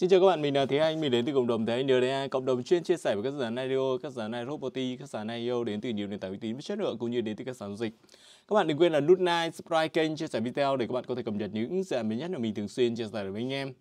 Xin chào các bạn, mình là Thế Anh, mình đến từ cộng đồng Thế Anh nhớ đấy cộng đồng chuyên chia sẻ về các dự án audio, các dự án iRoboti, các dự án IO đến từ nhiều nền tảng uy tín với chất lượng cũng như đến từ các sản dịch. Các bạn đừng quên là nút like, subscribe kênh, chia sẻ video để các bạn có thể cập nhật những dự án mới nhất mà mình thường xuyên chia sẻ với anh em.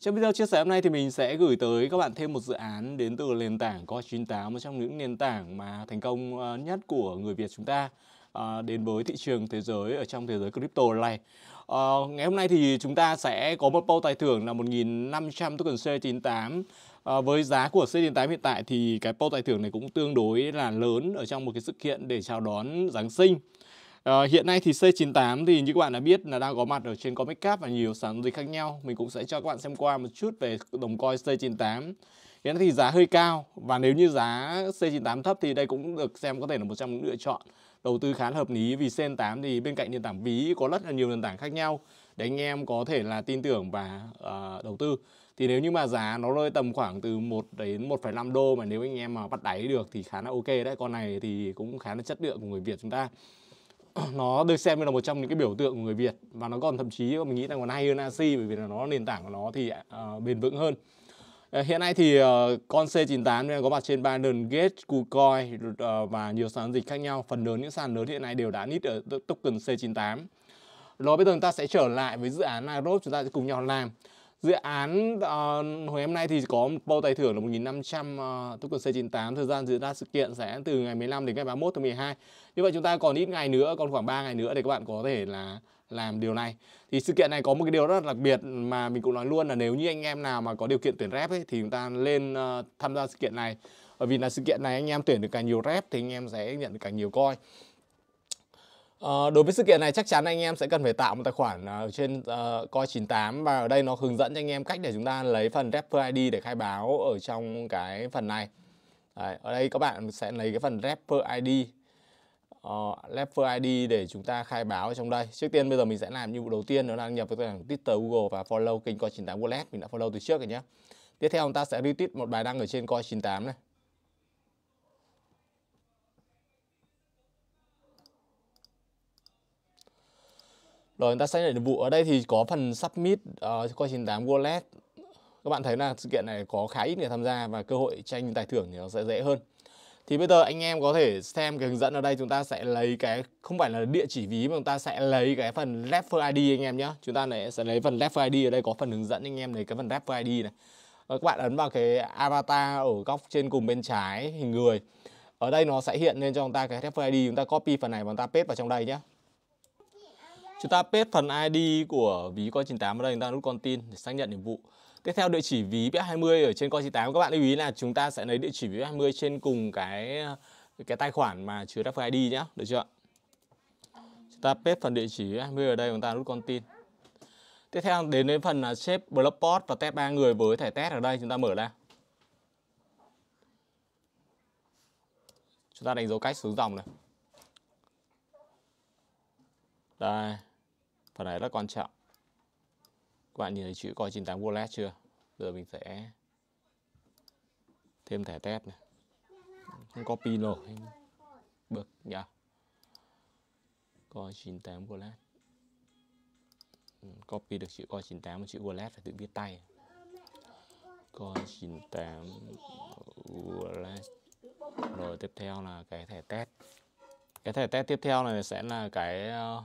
Trong video chia sẻ hôm nay thì mình sẽ gửi tới các bạn thêm một dự án đến từ nền tảng Core98, một trong những nền tảng mà thành công ờ, nhất của người Việt chúng ta ờ, đến với thị trường thế giới ở trong thế giới crypto này. Uh, ngày hôm nay thì chúng ta sẽ có một bầu tài thưởng là 1.500 token C98 À, ờ, với giá của C98 hiện tại thì cái bao tài thưởng này cũng tương đối là lớn ở trong một cái sự kiện để chào đón Giáng sinh. À, hiện nay thì C98 thì như các bạn đã biết là đang có mặt ở trên Comic Cap và nhiều sàn dịch khác nhau. Mình cũng sẽ cho các bạn xem qua một chút về đồng coin C98. Hiện nay thì giá hơi cao và nếu như giá C98 thấp thì đây cũng được xem có thể là một trong những lựa chọn đầu tư khá là hợp lý vì CN8 thì bên cạnh nền tảng ví có rất là nhiều nền tảng khác nhau để anh em có thể là tin tưởng và uh, đầu tư thì nếu như mà giá nó rơi tầm khoảng từ 1 đến 1,5 đô mà nếu anh em mà bắt đáy được thì khá là ok đấy con này thì cũng khá là chất lượng của người Việt chúng ta nó được xem như là một trong những cái biểu tượng của người Việt và nó còn thậm chí mình nghĩ là còn hay hơn asi bởi vì là nó nền tảng của nó thì uh, bền vững hơn Ờ, hiện nay thì ờ, con C98 có mặt trên Binance, Gate, KuCoin ờ, và nhiều sàn dịch khác nhau. Phần lớn những sàn lớn hiện nay đều đã nít ở token C98. Rồi bây giờ chúng ta sẽ trở lại với dự án Nairobi chúng ta sẽ cùng nhau làm. Dự án uh, hồi hôm nay thì có một bao tài thưởng là 1.500 uh, token C98 Thời gian diễn ra sự kiện sẽ từ ngày 15 đến ngày 31 tháng 12 Như vậy chúng ta còn ít ngày nữa, còn khoảng 3 ngày nữa để các bạn có thể là làm điều này Thì sự kiện này có một cái điều rất đặc biệt mà mình cũng nói luôn là nếu như anh em nào mà có điều kiện tuyển rep ấy, Thì chúng ta lên uh, tham gia sự kiện này Bởi vì là sự kiện này anh em tuyển được càng nhiều rep thì anh em sẽ nhận được càng nhiều coin Ờ, đối với sự kiện này chắc chắn anh em sẽ cần phải tạo một tài khoản ở ờ, trên uh, ờ, Coi98 và ở đây nó hướng dẫn cho anh em cách để chúng ta lấy phần Rapper ID để khai báo ở trong cái phần này. Đấy, ở đây các bạn sẽ lấy cái phần Rapper ID uh, Rapper ID để chúng ta khai báo ở trong đây. Trước tiên bây giờ mình sẽ làm nhiệm vụ đầu tiên đó là nhập vào tài khoản Twitter Google và follow kênh Coi98 Wallet. Mình đã follow từ trước rồi nhé. Tiếp theo chúng ta sẽ retweet một bài đăng ở trên Coi98 này. rồi người ta sẽ nhiệm vụ ở đây thì có phần submit uh, coi 98 wallet các bạn thấy là sự kiện này có khá ít người tham gia và cơ hội tranh giải thưởng thì nó sẽ dễ hơn thì bây giờ anh em có thể xem cái hướng dẫn ở đây chúng ta sẽ lấy cái không phải là địa chỉ ví mà chúng ta sẽ lấy cái phần refer ID anh em nhé chúng ta này sẽ lấy phần refer ID ở đây có phần hướng dẫn anh em lấy cái phần refer ID này ờ, các bạn ấn vào cái avatar ở góc trên cùng bên trái hình người ở đây nó sẽ hiện lên cho chúng ta cái refer ID chúng ta copy phần này và chúng ta paste vào trong đây nhé Chúng ta paste phần ID của ví coi 98 ở đây chúng ta nút con tin để xác nhận nhiệm vụ. Tiếp theo địa chỉ ví BF20 ở trên coi 98 các bạn lưu ý là chúng ta sẽ lấy địa chỉ ví BF20 trên cùng cái cái tài khoản mà chứa reference ID nhé được chưa Chúng ta paste phần địa chỉ BF20 ở đây chúng ta nút con tin. Tiếp theo đến đến phần shape à, blockport và test ba người với thẻ test ở đây chúng ta mở ra. Chúng ta đánh dấu cách xuống dòng này. Đây phần này rất quan trọng các bạn nhìn thấy chữ coi 98 wallet chưa giờ mình sẽ thêm thẻ test này không có pin nổi bực nhỉ coi 98 wallet ừ, copy được chữ coi 98 và chữ wallet phải tự viết tay coi 98 wallet rồi tiếp theo là cái thẻ test cái thẻ test tiếp theo này sẽ là cái ờ,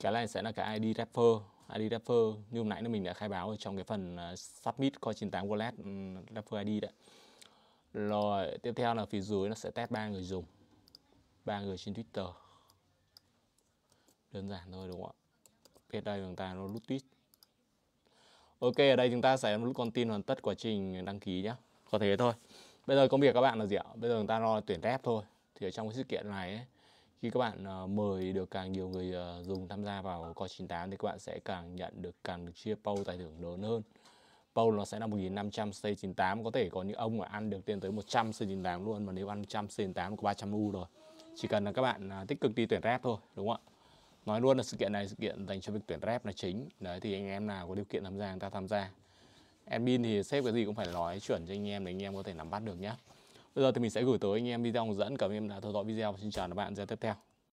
cái này sẽ là cái ID refer ID refer như hôm nãy là mình đã khai báo ở trong cái phần uh, submit Core98 Wallet um, ừ, ID đấy rồi tiếp theo là phía dưới nó sẽ test ba người dùng ba người trên Twitter đơn giản thôi đúng không ạ biết đây chúng ta nó lút tweet ok ở đây chúng ta sẽ một con tin hoàn tất quá trình đăng ký nhé có thế thôi bây giờ công việc các bạn là gì ạ bây giờ chúng ta lo tuyển rep thôi thì ở trong cái sự kiện này ấy, khi các bạn ờ, mời được càng nhiều người ờ, dùng tham gia vào Coin98 thì các bạn sẽ càng nhận được càng được chia POU tài thưởng lớn hơn. POU nó sẽ là 1500 C98, có thể có những ông mà ăn được tiền tới 100 C98 luôn mà nếu ăn 100 C98 có 300 U rồi. Chỉ cần là các bạn à, tích cực đi tuyển rep thôi, đúng không ạ? Nói luôn là sự kiện này sự kiện dành cho việc tuyển rep là chính. Đấy thì anh em nào có điều kiện tham gia người ta tham gia. Admin thì xếp cái gì cũng phải nói chuẩn cho anh em để anh em có thể nắm bắt được nhé. Bây giờ thì mình sẽ gửi tới anh em video hướng dẫn. Cảm ơn em đã theo dõi video và xin chào các bạn ra tiếp theo.